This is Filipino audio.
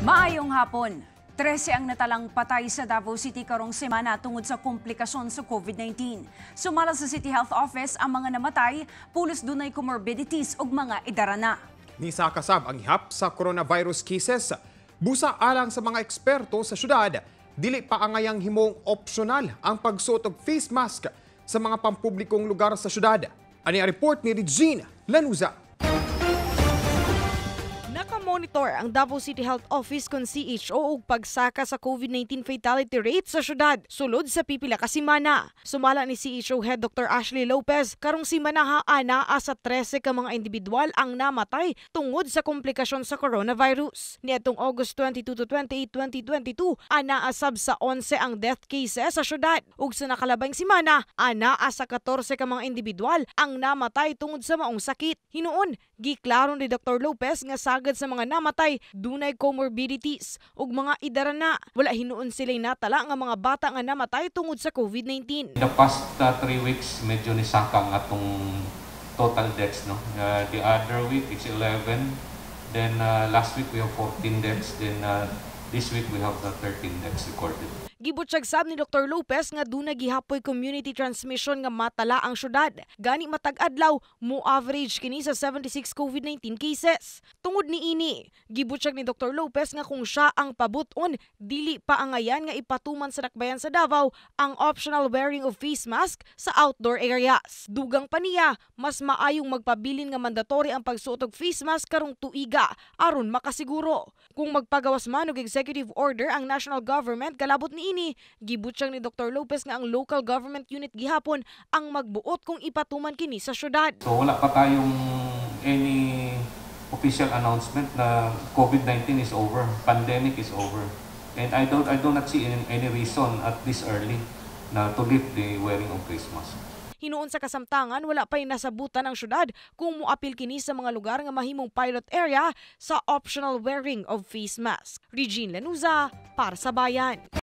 Maayong hapon. 13 ang natalang patay sa Davao City karong semana tungod sa komplikasyon sa COVID-19. Sumala sa City Health Office ang mga namatay, pulos dunay comorbidities ug mga idarana. Ni sa ang hihap sa coronavirus cases. Busa alang sa mga eksperto sa syudad, dili pa angayang himong opsyonal ang pagsuot og face mask sa mga pampublikong lugar sa syudad. Ani ang report ni Regina Lanuza monitor ang Davao City Health Office kon CHO og pagsaka sa COVID-19 fatality rate sa syudad sulod sa pipila ka semana. Sumala ni CHO head Dr. Ashley Lopez karong semana ha ana asa 13 ka mga individual ang namatay tungod sa komplikasyon sa coronavirus. Nitong August 22 to 28, 2022 ana asab sa 11 ang death cases sa syudad ug sa nakalabing semana ana asa 14 ka mga individual ang namatay tungod sa maong sakit. Hinuon giklaron ni Dr. Lopez nga sagad sa mga namatay dunay comorbidities ug mga idara na. Wala hinuon sila natala nga mga bata nga namatay tungod sa COVID-19. In The past 3 uh, weeks medyo ni sakang atong total deaths no. Uh, the other week it's 11. Then uh, last week we have 14 deaths then uh, This week we have the 13 next recorded. Gibot sab ni Dr. Lopez nga duna gihapoy community transmission nga matala ang syudad. Gani matag adlaw mo average kini sa 76 COVID-19 cases. Tungod ni ini, gibot ni Dr. Lopez nga kung siya ang pabuton, dili pa angayan nga ipatuman sa dakbayan sa Davao ang optional wearing of face mask sa outdoor areas. Dugang pa niya, mas maayong magpabilin nga mandatory ang pagsuot og face mask karong tuiga aron makasiguro. Kung magpagawas man og executive order ang national government kalabot niini. Gibutyang ni Dr. Lopez nga ang local government unit gihapon ang magbuot kung ipatuman kini sa syudad. So wala pa tayong any official announcement na COVID-19 is over, pandemic is over. And I don't I do not see any, any reason at this early na to lift the wearing of face mask. Hinuon sa kasamtangan, wala pa'y nasabutan ang syudad kung muapil kini sa mga lugar nga mahimong pilot area sa optional wearing of face mask. Regine Lanuza, para sa Bayan.